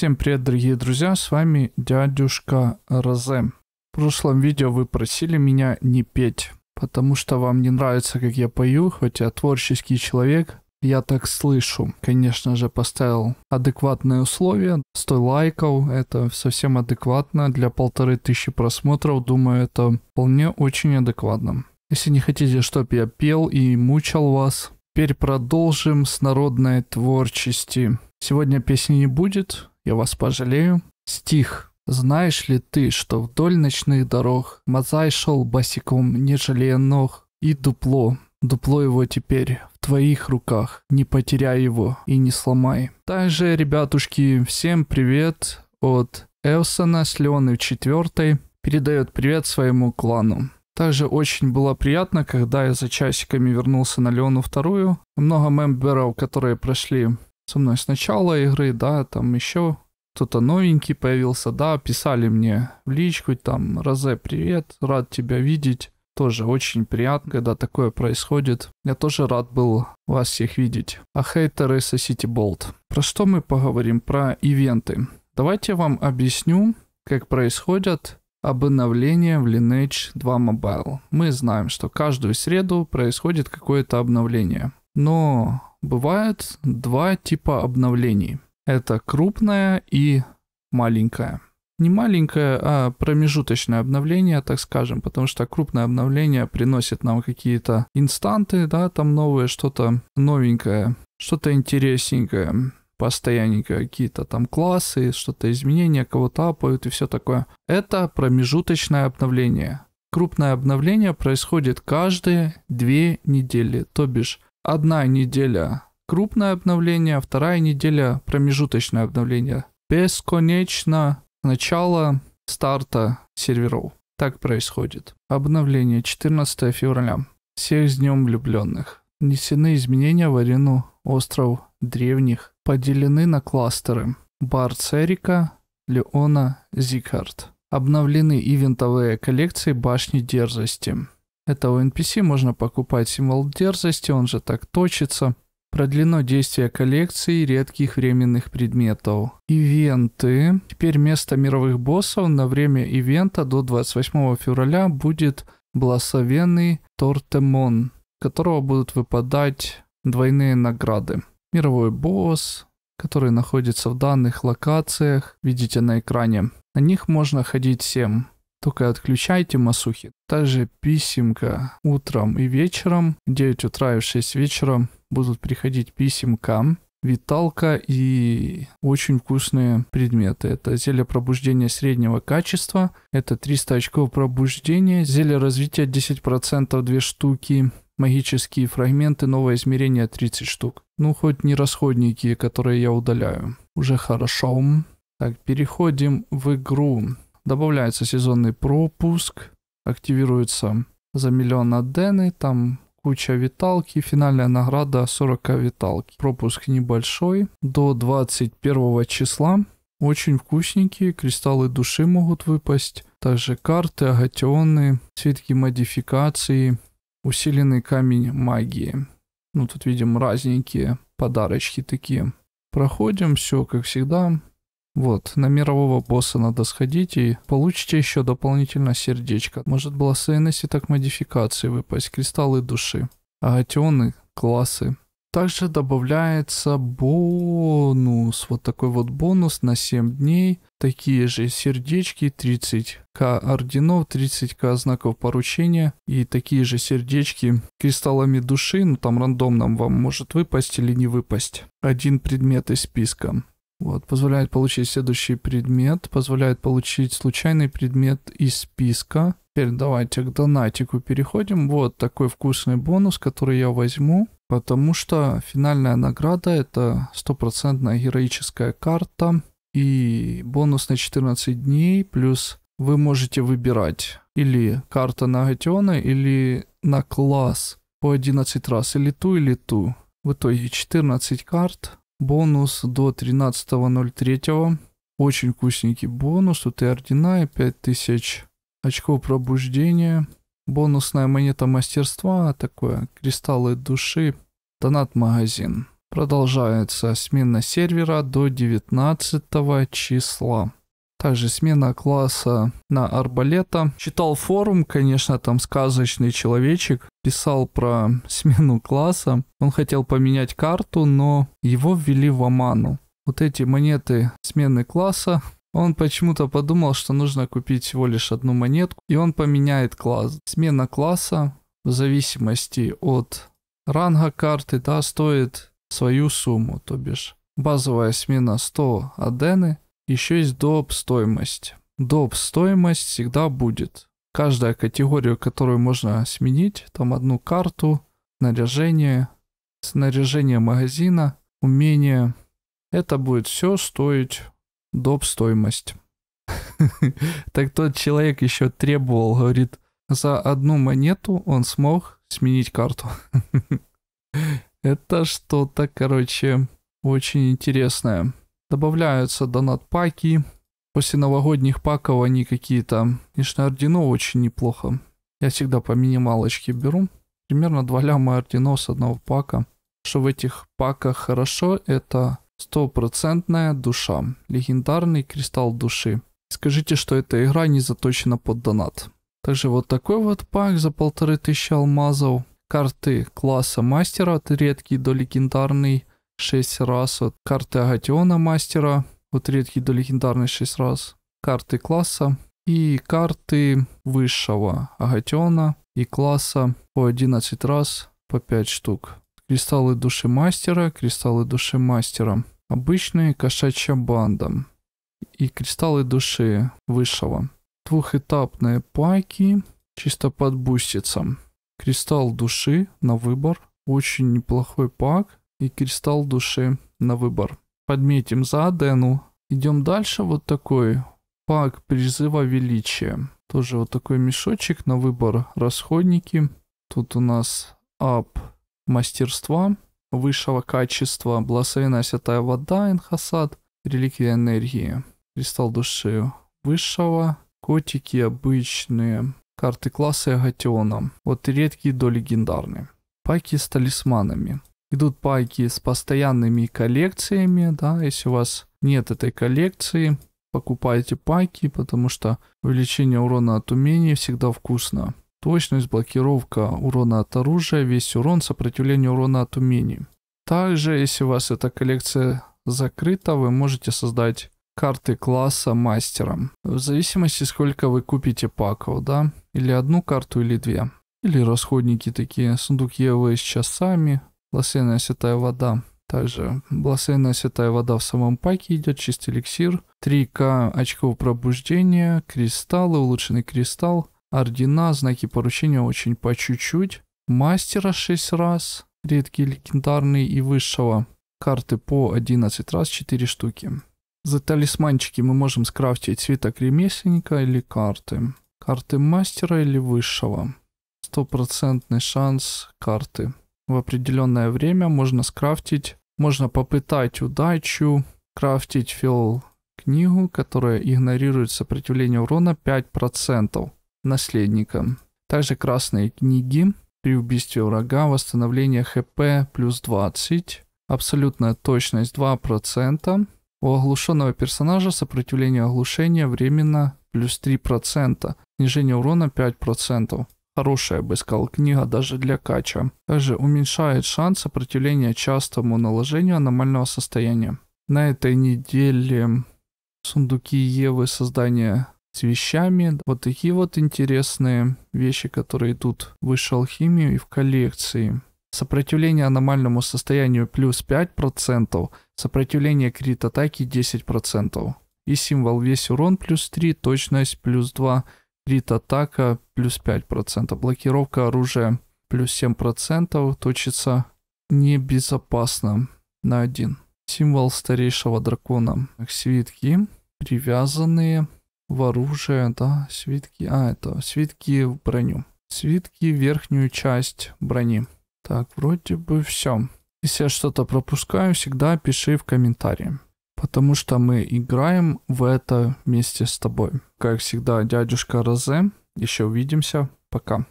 Всем привет, дорогие друзья, с вами дядюшка Розе. В прошлом видео вы просили меня не петь, потому что вам не нравится, как я пою, хоть я творческий человек, я так слышу. Конечно же, поставил адекватные условия, 100 лайков, это совсем адекватно, для полторы тысячи просмотров, думаю, это вполне очень адекватно. Если не хотите, чтобы я пел и мучал вас, теперь продолжим с народной творчести. Сегодня песни не будет, я вас пожалею. Стих. Знаешь ли ты, что вдоль ночных дорог Мазай шел босиком, не жалея ног, и дупло, дупло его теперь в твоих руках, не потеряй его и не сломай. Также, ребятушки, всем привет от Элсона с Леоной четвертой передает привет своему клану. Также очень было приятно, когда я за часиками вернулся на Леону вторую. Много мемберов, которые прошли со мной с начала игры, да, там еще кто-то новенький появился, да, писали мне в личку, там, Розе, привет, рад тебя видеть. Тоже очень приятно, когда такое происходит. Я тоже рад был вас всех видеть. А хейтеры со сосите болт. Про что мы поговорим? Про ивенты. Давайте я вам объясню, как происходят обновления в Lineage 2 Mobile. Мы знаем, что каждую среду происходит какое-то обновление. Но бывает два типа обновлений. Это крупное и маленькое. Не маленькое, а промежуточное обновление, так скажем, потому что крупное обновление приносит нам какие-то инстанты, да, там новые, что-то новенькое, что-то интересненькое постоянненько какие-то там классы, что-то изменения, кого-то апают и все такое. Это промежуточное обновление. Крупное обновление происходит каждые две недели, то бишь Одна неделя – крупное обновление, а вторая неделя – промежуточное обновление. Бесконечно начало старта серверов. Так происходит. Обновление 14 февраля. Всех с Днем влюбленных. Внесены изменения в арену Остров Древних. Поделены на кластеры. Бар Церика, Леона, Зикард. Обновлены ивентовые коллекции Башни Дерзости. Это у NPC можно покупать символ дерзости, он же так точится. Продлено действие коллекции редких временных предметов. Ивенты. Теперь место мировых боссов на время ивента до 28 февраля будет благословенный Тортемон, которого будут выпадать двойные награды. Мировой босс, который находится в данных локациях, видите на экране. На них можно ходить всем. Только отключайте масухи. Та же писемка утром и вечером, 9 утра и в 6 вечера будут приходить писемка, виталка и очень вкусные предметы. Это зелье пробуждения среднего качества, это 300 очков пробуждения, зелье развития 10% 2 штуки, магические фрагменты, новое измерение 30 штук. Ну, хоть не расходники, которые я удаляю. Уже хорошо. Так, переходим в игру добавляется сезонный пропуск, активируется за миллион адены, там куча виталки, финальная награда 40 виталки. Пропуск небольшой, до 21 числа. Очень вкусненькие, кристаллы души могут выпасть, также карты, агатионы, цветки модификации, усиленный камень магии. Ну, тут видим разненькие подарочки такие. Проходим все, как всегда, вот, на мирового босса надо сходить и получите еще дополнительно сердечко. Может благословенность и так модификации выпасть, кристаллы души, агатионы, классы. Также добавляется бонус, вот такой вот бонус на 7 дней. Такие же сердечки, 30к орденов, 30к знаков поручения и такие же сердечки кристаллами души, ну там рандомно вам может выпасть или не выпасть. Один предмет из списка. Вот, позволяет получить следующий предмет, позволяет получить случайный предмет из списка. Теперь давайте к донатику переходим. Вот такой вкусный бонус, который я возьму, потому что финальная награда это стопроцентная героическая карта и бонус на 14 дней, плюс вы можете выбирать или карта на Гатиона, или на класс по 11 раз, или ту, или ту. В итоге 14 карт Бонус до 13.03. Очень вкусненький бонус. Тут и ордена, и 5000 очков пробуждения. Бонусная монета мастерства, такое, кристаллы души. Донат-магазин. Продолжается смена сервера до 19 числа. Также смена класса на арбалета. Читал форум, конечно, там сказочный человечек писал про смену класса. Он хотел поменять карту, но его ввели в Аману. Вот эти монеты смены класса он почему-то подумал, что нужно купить всего лишь одну монетку, и он поменяет класс. Смена класса в зависимости от ранга карты да, стоит свою сумму, то бишь базовая смена 100 адены, еще есть доп. стоимость. Доп. стоимость всегда будет. Каждая категория, которую можно сменить, там одну карту, снаряжение, снаряжение магазина, умение. Это будет все стоить доп. стоимость. Так тот человек еще требовал, говорит, за одну монету он смог сменить карту. Это что-то, короче, очень интересное. Добавляются донат-паки. После новогодних паков они какие-то... Конечно, орденов очень неплохо. Я всегда по минималочке беру. Примерно 2 ляма орденов с одного пака. Что в этих паках хорошо, это стопроцентная душа. Легендарный кристалл души. Скажите, что эта игра не заточена под донат. Также вот такой вот пак за 1500 алмазов. Карты класса мастера от редкий до легендарный. 6 раз. От карты Агатиона Мастера, от редкий до легендарной 6 раз. Карты класса и карты высшего Агатиона и класса по 11 раз, по 5 штук. Кристаллы души мастера, кристаллы души мастера. Обычные кошачья банда и кристаллы души высшего. Двухэтапные паки, чисто под бустицам Кристалл души на выбор. Очень неплохой пак и кристалл души на выбор. Подметим за Адену. Идем дальше. Вот такой пак призыва величия. Тоже вот такой мешочек на выбор. Расходники. Тут у нас ап мастерства высшего качества. Благословенная святая вода инхасад, Реликвия энергии. Кристалл души высшего. Котики обычные. Карты класса и агатиона. Вот редкие до легендарные. Паки с талисманами идут пайки с постоянными коллекциями, да, если у вас нет этой коллекции, покупайте пайки, потому что увеличение урона от умений всегда вкусно. Точность, блокировка урона от оружия, весь урон, сопротивление урона от умений. Также, если у вас эта коллекция закрыта, вы можете создать карты класса мастером. В зависимости, сколько вы купите паков, да? Или одну карту, или две. Или расходники такие, сундук Евы с часами, Блассейная святая вода. Также блассейная святая вода в самом паке идет, чистый эликсир, 3К очков пробуждения, кристаллы, улучшенный кристалл, ордена, знаки поручения очень по чуть-чуть, мастера 6 раз, редкий легендарный и высшего, карты по 11 раз, 4 штуки. За талисманчики мы можем скрафтить цветок ремесленника или карты. Карты мастера или высшего. Стопроцентный шанс карты в определенное время можно скрафтить, можно попытать удачу, крафтить фил книгу, которая игнорирует сопротивление урона 5% наследникам Также красные книги при убийстве врага, восстановление хп плюс 20, абсолютная точность 2%, у оглушенного персонажа сопротивление оглушения временно плюс 3%, снижение урона 5%. Хорошая, бы сказал, книга даже для кача. Также уменьшает шанс сопротивления частому наложению аномального состояния. На этой неделе сундуки Евы создания с вещами. Вот такие вот интересные вещи, которые тут вышел алхимию и в коллекции. Сопротивление аномальному состоянию плюс 5%, сопротивление крит атаки 10%. И символ весь урон плюс 3, точность плюс 2, Вид атака плюс 5%. Блокировка оружия плюс 7%. Точится небезопасно на один. Символ старейшего дракона. свитки, привязанные в оружие, да, свитки, а, это свитки в броню. Свитки верхнюю часть брони. Так, вроде бы все. Если я что-то пропускаю, всегда пиши в комментариях потому что мы играем в это вместе с тобой. Как всегда, дядюшка Розе. Еще увидимся. Пока.